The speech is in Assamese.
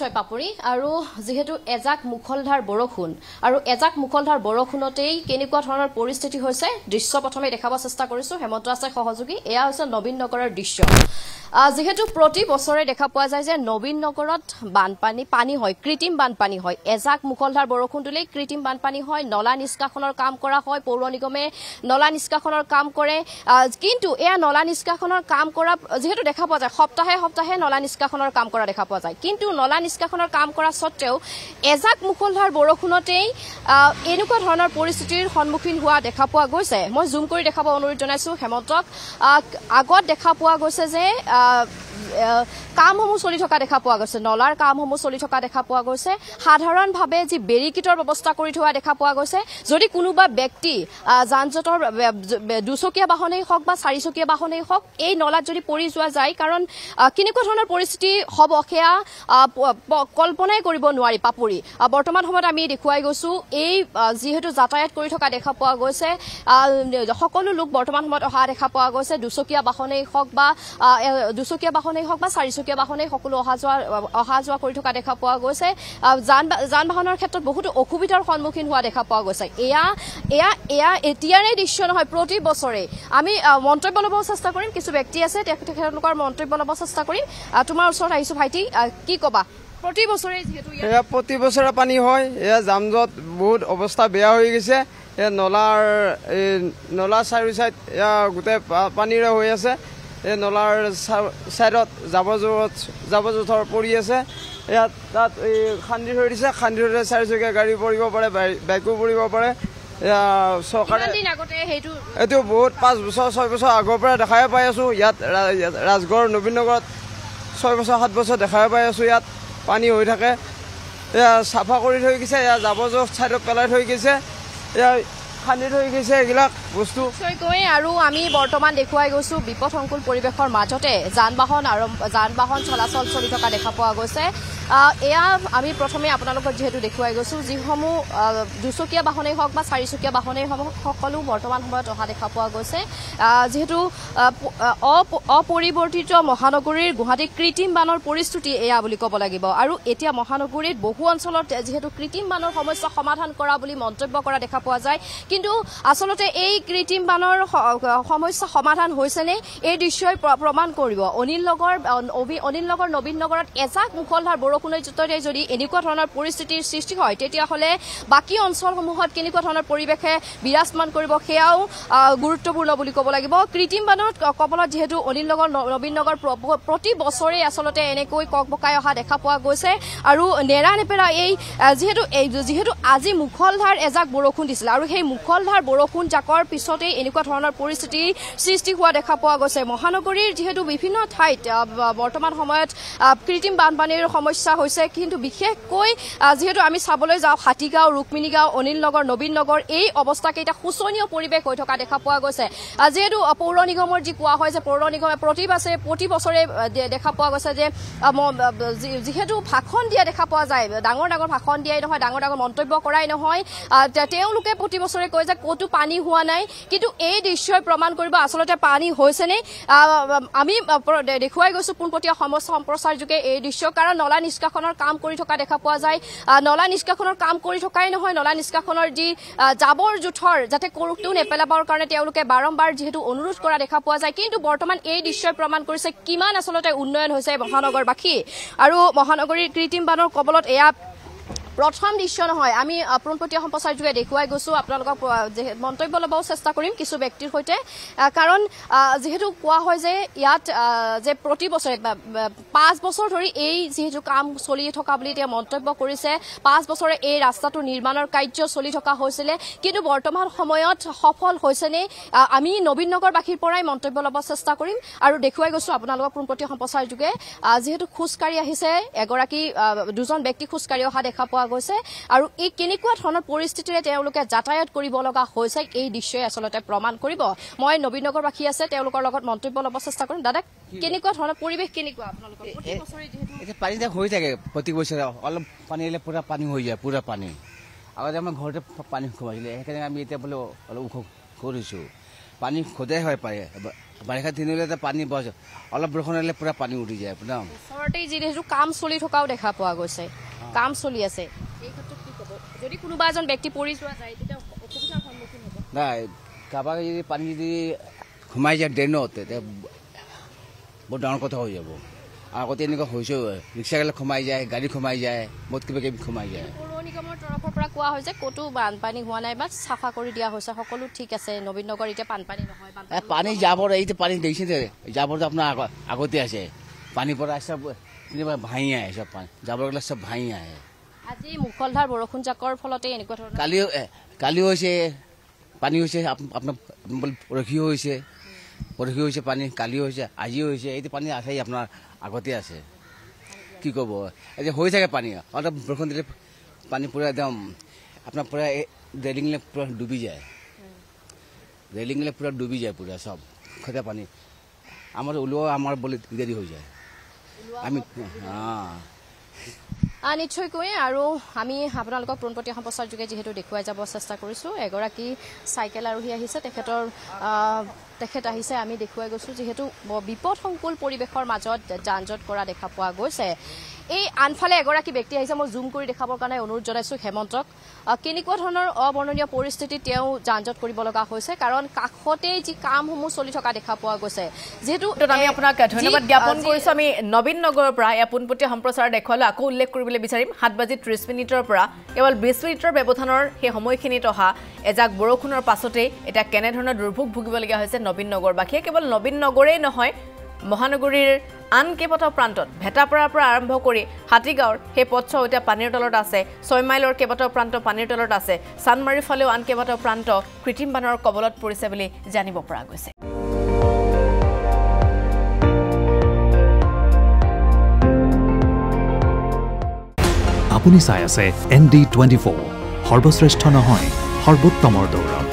নিশ্চয় পাপৰি আৰু যিহেতু এজাক মুখলধাৰ বৰষুণ আৰু এজাক মুখলধাৰ বৰষুণতেই কেনেকুৱা ধৰণৰ পৰিস্থিতি হৈছে দৃশ্য প্ৰথমে দেখাব চেষ্টা কৰিছো হেমন্ত আছে সহযোগী এয়া হৈছে নবীন নগৰৰ দৃশ্য যিহেতু প্ৰতি বছৰে দেখা পোৱা যায় যে নবীন নগৰত বানপানী পানী হয় কৃত্ৰিম বানপানী হয় এজাক মুখলধাৰ বৰষুণ তুলি কৃত্ৰিম বানপানী হয় নলা নিষ্কাশনৰ কাম কৰা হয় পৌৰ নিগমে নলা নিষ্কাশনৰ কাম কৰে কিন্তু এয়া নলা নিষ্কাশনৰ কাম কৰা যিহেতু দেখা পোৱা যায় সপ্তাহে সপ্তাহে নলা নিষ্কাশনৰ কাম কৰা দেখা পোৱা যায় কিন্তু নলা নিষ্কাশনৰ কাম কৰা স্বত্তেও এজাক মুখলধাৰ বৰষুণতেই এনেকুৱা ধৰণৰ পৰিস্থিতিৰ সন্মুখীন হোৱা দেখা পোৱা গৈছে মই জুম কৰি দেখাব অনুৰোধ জনাইছো হেমন্তক আগত দেখা পোৱা গৈছে যে কামসমূহ চলি থকা দেখা পোৱা গৈছে নলাৰ কামসমূহ চলি থকা দেখা পোৱা গৈছে সাধাৰণভাৱে যি বেৰিকিটৰ ব্যৱস্থা কৰি থোৱা দেখা পোৱা গৈছে যদি কোনোবা ব্যক্তি যান জঁটৰ দুচকীয়া বাহনেই হওক বা চাৰিচকীয়া বাহনেই হওক এই নলাত যদি পৰি যোৱা যায় কাৰণ কেনেকুৱা ধৰণৰ পৰিস্থিতি হ'ব সেয়া কল্পনাই কৰিব নোৱাৰি পাপৰি বৰ্তমান সময়ত আমি দেখুৱাই গৈছো এই যিহেতু যাতায়াত কৰি থকা দেখা পোৱা গৈছে সকলো লোক বৰ্তমান সময়ত অহা দেখা পোৱা গৈছে দুচকীয়া বাহনেই হওক বা দুচকীয়া বাহনেই বাহনেই হওক বা চাৰিচকীয়া বাহনেই সকলো অহা যোৱা অহা যোৱা কৰি থকা দেখা পোৱা গৈছে যান যান বাহনৰ ক্ষেত্ৰত বহুতো অসুবিধাৰ সন্মুখীন হোৱা দেখা পোৱা গৈছে এয়া এয়া এয়া এতিয়াৰে দৃশ্য নহয় প্ৰতি বছৰে আমি মন্তব্য ল'ব চেষ্টা কৰিম কিছু ব্যক্তি আছে তেখেতলোকৰ মন্তব্য ল'ব চেষ্টা কৰিম তোমাৰ ওচৰত আহিছোঁ ভাইটি কি ক'বা প্ৰতি বছৰে যিহেতু এয়া প্ৰতি বছৰে পানী হয় এয়া জামজত বহুত অৱস্থা বেয়া হৈ গৈছে এই নলাৰ এই নলাৰ চাৰিও চাইড এয়া গোটেই পানীৰে হৈ আছে এই নলাৰ ছাইডত জাবৰ জোৰত জাবৰ জোথৰ পৰি আছে ইয়াত তাত এই খান্দি ধৰি দিছে খান্দি ধৰিলে চাৰিচকীয়া গাড়ী পৰিব পাৰে বাইকো পৰিব পাৰে চৰকাৰে এইটো বহুত পাঁচ বছৰ ছয় বছৰ আগৰ পৰা দেখাই পাই আছোঁ ইয়াত ৰাজগড় নবীন নগৰত ছয় বছৰ সাত বছৰ দেখাই পাই আছোঁ ইয়াত পানী হৈ থাকে এয়া চাফা কৰি থৈ গৈছে এয়া জাবৰ জোৰ ছাইডত পেলাই থৈ গৈছে এয়া খান্দি থৈ গৈছে এইবিলাক বস্তু নিশ্চয়কৈ আৰু আমি বৰ্তমান দেখুৱাই গৈছোঁ বিপদসংকুল পৰিৱেশৰ মাজতে যান বাহন আৰম্ভ যান বাহন চলাচল চলি থকা দেখা পোৱা গৈছে এয়া আমি প্ৰথমে আপোনালোকক যিহেতু দেখুৱাই গৈছোঁ যিসমূহ দুচকীয়া বাহনেই হওক বা চাৰিচকীয়া বাহনেই হওক সকলো বৰ্তমান সময়ত অহা দেখা পোৱা গৈছে যিহেতু অপৰিৱৰ্তিত মহানগৰীৰ গুৱাহাটী কৃত্ৰিম বানৰ পৰিস্থিতি এয়া বুলি ক'ব লাগিব আৰু এতিয়া মহানগৰীত বহু অঞ্চলত যিহেতু কৃত্ৰিম বানৰ সমস্যা সমাধান কৰা বুলি মন্তব্য কৰা দেখা পোৱা যায় কিন্তু আচলতে এই কৃত্ৰিম বানৰ সমস্যা সমাধান হৈছেনে এই দৃশ্যই প্ৰমাণ কৰিব অনিল নগৰ অনিল নগৰ নবীন নগৰত এজাক মুখলধাৰ বৰষুণ বৰষুণৰ জোঁটৰে যদি এনেকুৱা ধৰণৰ পৰিস্থিতিৰ সৃষ্টি হয় তেতিয়াহ'লে বাকী অঞ্চলসমূহত কেনেকুৱা ধৰণৰ পৰিৱেশে বিৰাজমান কৰিব সেয়াও গুৰুত্বপূৰ্ণ বুলি ক'ব লাগিব কৃত্ৰিম বানত কপালত যিহেতু অনিল নগৰ নবীন নগৰ প্ৰতি বছৰেই আচলতে এনেকৈ কক বকাই অহা দেখা পোৱা গৈছে আৰু নেৰানেপেৰা এই যিহেতু যিহেতু আজি মুখলধাৰ এজাক বৰষুণ দিছিলে আৰু সেই মুখলধাৰ বৰষুণ জাকৰ পিছতেই এনেকুৱা ধৰণৰ পৰিস্থিতিৰ সৃষ্টি হোৱা দেখা পোৱা গৈছে মহানগৰীৰ যিহেতু বিভিন্ন ঠাইত বৰ্তমান সময়ত কৃত্ৰিম বানপানীৰ সমস্যা সমস্যা হৈছে কিন্তু বিশেষকৈ যিহেতু আমি চাবলৈ যাওঁ হাতীগাঁও ৰুক্মিণীগাঁও অনিল নগৰ নবীন নগৰ এই অৱস্থাকেইটা শোচনীয় পৰিৱেশ হৈ থকা দেখা পোৱা গৈছে যিহেতু পৌৰ নিগমৰ যি কোৱা হয় যে পৌৰ নিগমে প্ৰতি বছৰে প্ৰতি বছৰে দেখা পোৱা গৈছে যে যিহেতু ভাষণ দিয়া দেখা পোৱা যায় ডাঙৰ ডাঙৰ ভাষণ দিয়াই নহয় ডাঙৰ ডাঙৰ মন্তব্য কৰাই নহয় তেওঁলোকে প্ৰতি বছৰে কয় যে ক'তো পানী হোৱা নাই কিন্তু এই দৃশ্যই প্ৰমাণ কৰিব আচলতে পানী হৈছেনে আমি দেখুৱাই গৈছো পোনপটীয়া সমস্যা সম্প্ৰচাৰযোগে এই দৃশ্য কাৰণ নলা নিষ্কাশনৰ কাম কৰি থকা দেখা পোৱা যায় নলা নিষ্কাশনৰ কাম কৰি থকাই নহয় নলা নিষ্কাশনৰ যি জাবৰ জোঁথৰ যাতে কৰোকটো নেপেলাবৰ কাৰণে তেওঁলোকে বাৰম্বাৰ যিহেতু অনুৰোধ কৰা দেখা পোৱা যায় কিন্তু বৰ্তমান এই দৃশ্যই প্ৰমাণ কৰিছে কিমান আচলতে উন্নয়ন হৈছে মহানগৰবাসী আৰু মহানগৰীৰ কৃত্ৰিম বানৰ কবলত এয়া প্ৰথম দৃশ্য নহয় আমি পোনপটীয়া সম্প্ৰচাৰ যোগে দেখুৱাই গৈছো আপোনালোকক মন্তব্য ল'বও চেষ্টা কৰিম কিছু ব্যক্তিৰ সৈতে কাৰণ যিহেতু কোৱা হয় যে ইয়াত যে প্ৰতি বছৰে পাঁচ বছৰ ধৰি এই যিহেতু কাম চলি থকা বুলি তেওঁ মন্তব্য কৰিছে পাঁচ বছৰে এই ৰাস্তাটো নিৰ্মাণৰ কাৰ্য চলি থকা হৈছিলে কিন্তু বৰ্তমান সময়ত সফল হৈছেনে আমি নবীন নগৰবাসীৰ পৰাই মন্তব্য ল'ব চেষ্টা কৰিম আৰু দেখুৱাই গৈছো আপোনালোকক পোনপটীয়া সম্প্ৰচাৰ যোগে যিহেতু খোজকাঢ়ি আহিছে এগৰাকী দুজন ব্যক্তি খোজকাঢ়ি অহা দেখা পোৱা পোৱা গৈছে আৰু এই কেনেকুৱা ধৰণৰ পৰিস্থিতিৰে তেওঁলোকে যাতায়াত কৰিব লগা হৈছে এই দৃশ্যই আচলতে প্ৰমাণ কৰিব মই নবীন নগৰবাসী আছে তেওঁলোকৰ লগত মন্তব্য ল'ব চেষ্টা কৰিম দাদা কেনেকুৱা ধৰণৰ পৰিৱেশ কেনেকুৱা পানী হৈ থাকে প্ৰতি বছৰে অলপ পানী আহিলে পুৰা পানী হৈ যায় পুৰা পানী আগতে আমাৰ ঘৰতে পানী সোমাইছিলে সেইকাৰণে আমি এতিয়া বোলে অলপ ওখ কৰিছো পানী সদায় হয় পাৰে বাৰিষা দিন হ'লে পানী বৰ অলপ বৰষুণ আহিলে পুৰা পানী উৰি যায় ওচৰতেই যিহেতু কাম চলি থকাও দেখা পোৱা গৈছে কাম চলি আছে ক'তো বানপানী হোৱা নাই বা চাফা কৰি দিয়া হৈছে সকলো ঠিক আছে নবীন নগৰ এতিয়া বানপানী নহয় পানী যাবৰ পানী দেখিছে যাবৰ কিবা ভাঙি আহে সব যাবৰ গ'লে সব ভাঙি আহে আজি মুখলধাৰ বৰষুণ জাকৰ ফলতে এনেকুৱা ধৰণৰ কালি কালি হৈছে পানী হৈছে আপোনাৰ পৰহিও হৈছে পৰহি হৈছে পানী কালিও হৈছে আজিও হৈছে এইটো পানী আছেই আপোনাৰ আগতে আছে কি ক'ব এতিয়া হৈ থাকে পানী অলপ বৰষুণ দিলে পানী পূৰা একদম আপোনাৰ পূৰা ৰেলিঙলে পূৰা ডুবি যায় ৰেলিঙলে পূৰা ডুবি যায় পূৰা চব খতে পানী আমাৰ ওলোৱা আমাৰ বলি দিগদাৰী হৈ যায় আমি নিশ্চয়কৈ আৰু আমি আপোনালোকক পোনপটীয়া সম্প্ৰচাৰ যোগে যিহেতু দেখুৱাই যাব চেষ্টা কৰিছোঁ এগৰাকী চাইকেল আৰোহী আহিছে তেখেতৰ তেখেত আহিছে আমি দেখুৱাই গৈছোঁ যিহেতু বিপদসংকুল পৰিৱেশৰ মাজত যান জঁট কৰা দেখা পোৱা গৈছে এই আনফালে এগৰাকী ব্যক্তি আহিছে মই জুম কৰি দেখাবৰ কাৰণে অনুৰোধ জনাইছো হেমন্তক কেনেকুৱা ধৰণৰ অবৰ্ণনীয় পৰিস্থিতি তেওঁ যান যানজট কৰিব লগা হৈছে কাৰণ কাষতেই যি কামসমূহ চলি থকা দেখা পোৱা গৈছে যিহেতু আমি আপোনাক ধন্যবাদ জ্ঞাপন কৰিছো আমি নবীন নগৰৰ পৰা ইয়াৰ পোনপটীয়া সম্প্ৰচাৰ দেখুৱালৈ আকৌ উল্লেখ কৰিবলৈ বিচাৰিম সাত বাজি ত্ৰিছ মিনিটৰ পৰা কেৱল বিছ মিনিটৰ ব্যৱধানৰ সেই সময়খিনিত অহা এজাক বৰষুণৰ পাছতেই এতিয়া কেনেধৰণৰ দুৰ্ভোগ ভুগিবলগীয়া হৈছে নবীন নগৰবাসীয়ে কেৱল নবীন নগৰেই নহয় মহানগৰীৰ আন কেইবাটাও প্ৰান্তত ভেটাপাৰাৰ পৰা আৰম্ভ কৰি হাতীগাঁৱৰ সেই পথছ এতিয়া পানীৰ তলত আছে ছয় মাইলৰ কেইবাটাও প্ৰান্ত পানীৰ তলত আছে চানমাৰীৰ ফালেও আন কেইবাটাও প্ৰান্ত কৃত্ৰিম বানৰ কবলত পৰিছে বুলি জানিব পৰা গৈছে আপুনি চাই আছে এন ডি টুৱেণ্টি ফ'ৰ সৰ্বশ্ৰেষ্ঠ নহয় সৰ্বোত্তমৰ দৌৰত